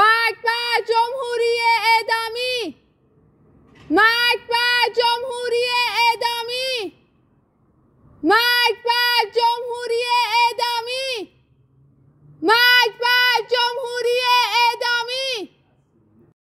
بر جمهوری اعدامی بر جمهوری اعدامی بر جمهوری